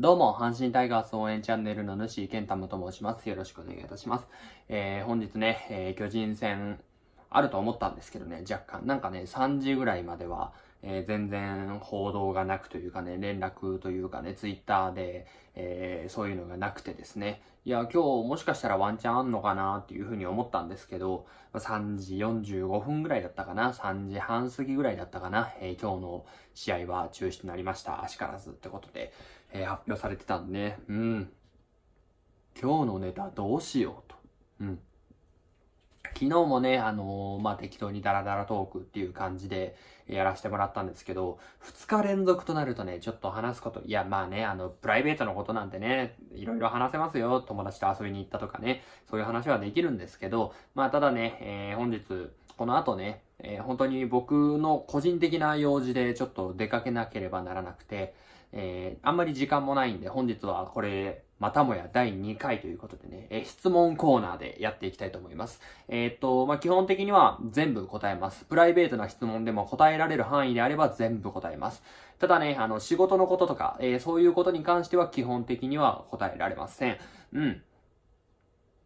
どうも、阪神タイガース応援チャンネルの主、健太もと申します。よろしくお願いいたします。えー、本日ね、えー、巨人戦あると思ったんですけどね、若干。なんかね、3時ぐらいまでは、えー、全然報道がなくというかね、連絡というかね、ツイッターで、えー、そういうのがなくてですね、いや、今日もしかしたらワンチャンあんのかなっていうふうに思ったんですけど、3時45分ぐらいだったかな、3時半過ぎぐらいだったかな、えー、今日の試合は中止となりました。足からずってことで、え発表されてたんで、ね、うん。今日のネタどうしようと。うん。昨日もね、あのー、まあ、適当にダラダラトークっていう感じでやらせてもらったんですけど、2日連続となるとね、ちょっと話すこと、いや、まあね、あの、プライベートのことなんてね、いろいろ話せますよ。友達と遊びに行ったとかね、そういう話はできるんですけど、まあ、ただね、えー、本日、この後ね、えー、本当に僕の個人的な用事でちょっと出かけなければならなくて、えー、あんまり時間もないんで、本日はこれ、またもや第2回ということでね、えー、質問コーナーでやっていきたいと思います。えー、っと、まあ、基本的には全部答えます。プライベートな質問でも答えられる範囲であれば全部答えます。ただね、あの、仕事のこととか、えー、そういうことに関しては基本的には答えられません。うん。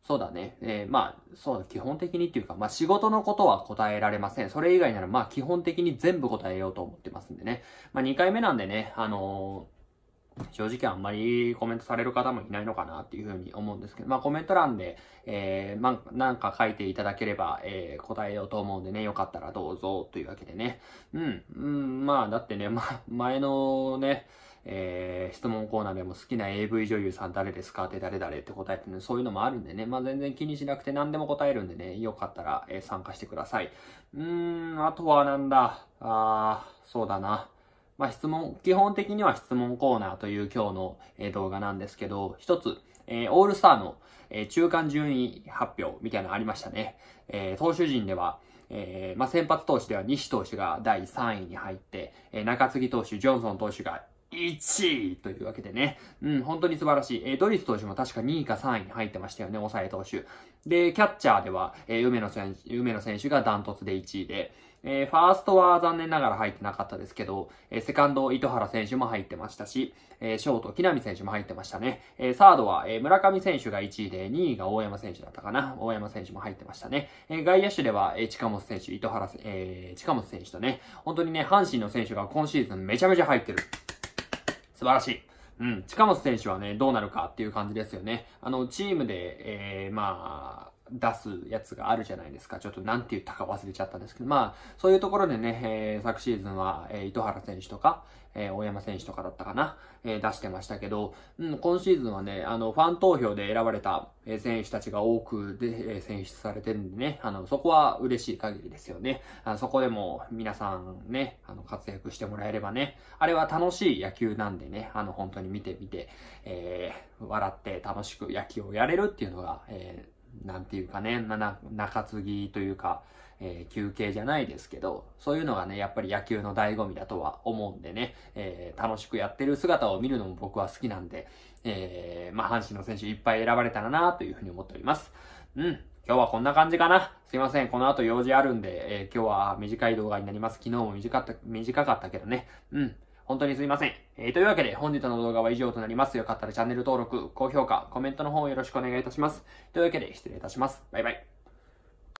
そうだね。えー、まあ、そうだ、基本的にっていうか、まあ仕事のことは答えられません。それ以外なら、まあ基本的に全部答えようと思ってますんでね。まあ2回目なんでね、あのー、正直あんまりコメントされる方もいないのかなっていうふうに思うんですけど、まあコメント欄で、えー、まあ、なんか書いていただければ、えー、答えようと思うんでね、よかったらどうぞというわけでね。うん、うん、まあだってね、まあ、前のね、えー、質問コーナーでも好きな AV 女優さん誰ですかって誰誰って答えてるそういうのもあるんでね、まあ、全然気にしなくて何でも答えるんでね、よかったら、えー、参加してください。うーん、あとはなんだ、あー、そうだな。まあ、質問、基本的には質問コーナーという今日の、えー、動画なんですけど、一つ、えー、オールスターの、えー、中間順位発表みたいなのありましたね。えー、投手陣では、えー、まあ、先発投手では西投手が第3位に入って、えー、中継ぎ投手、ジョンソン投手が1位というわけでね。うん、本当に素晴らしい。えー、ドリス投手も確か2位か3位に入ってましたよね、抑え投手。で、キャッチャーでは、えー、梅野選手、梅野選手がダントツで1位で、えー、ファーストは残念ながら入ってなかったですけど、えー、セカンド、糸原選手も入ってましたし、えー、ショート、木並選手も入ってましたね。えサードは、え村上選手が1位で、2位が大山選手だったかな。大山選手も入ってましたね。え外野手では、え近本選手、糸原、え近本選手とね、本当にね、阪神の選手が今シーズンめちゃめちゃ入ってる。素晴らしい。うん、近本選手はね、どうなるかっていう感じですよね。あの、チームで、えー、まあ、出すやつがあるじゃないですか。ちょっとなんて言ったか忘れちゃったんですけど、まあ、そういうところでね、えー、昨シーズンは、えー、糸原選手とか、えー、大山選手とかだったかな、えー、出してましたけど、うん、今シーズンはね、あの、ファン投票で選ばれた選手たちが多くで、え選出されてるんでね、あの、そこは嬉しい限りですよね。あそこでも皆さんね、あの、活躍してもらえればね、あれは楽しい野球なんでね、あの、本当に見てみて、えー、笑って楽しく野球をやれるっていうのが、えーなんていうかね、な中継ぎというか、えー、休憩じゃないですけど、そういうのがね、やっぱり野球の醍醐味だとは思うんでね、えー、楽しくやってる姿を見るのも僕は好きなんで、えー、まあ、阪神の選手いっぱい選ばれたらなというふうに思っております。うん。今日はこんな感じかな。すいません。この後用事あるんで、え今日は短い動画になります。昨日も短かった、短かったけどね。うん。本当にすいません。えー、というわけで本日の動画は以上となります。よかったらチャンネル登録、高評価、コメントの方よろしくお願いいたします。というわけで失礼いたします。バイバイ。